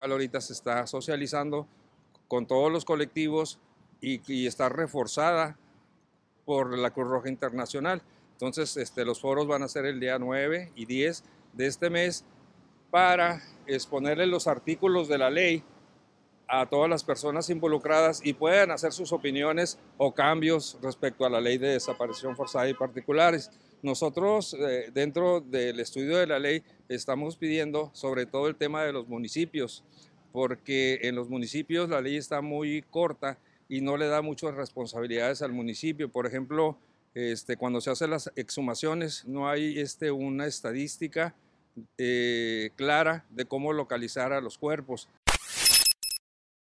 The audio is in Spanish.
Ahorita se está socializando con todos los colectivos y, está reforzada por la Cruz Roja Internacional. Entonces, este, los foros van a ser el día 9 y 10 de este mes para exponerle los artículos de la ley a todas las personas involucradas y puedan hacer sus opiniones o cambios respecto a la ley de desaparición forzada y particulares. Nosotros, eh, dentro del estudio de la ley, estamos pidiendo sobre todo el tema de los municipios, porque en los municipios la ley está muy corta y no le da muchas responsabilidades al municipio. Por ejemplo, este, cuando se hacen las exhumaciones no hay este, una estadística eh, clara de cómo localizar a los cuerpos.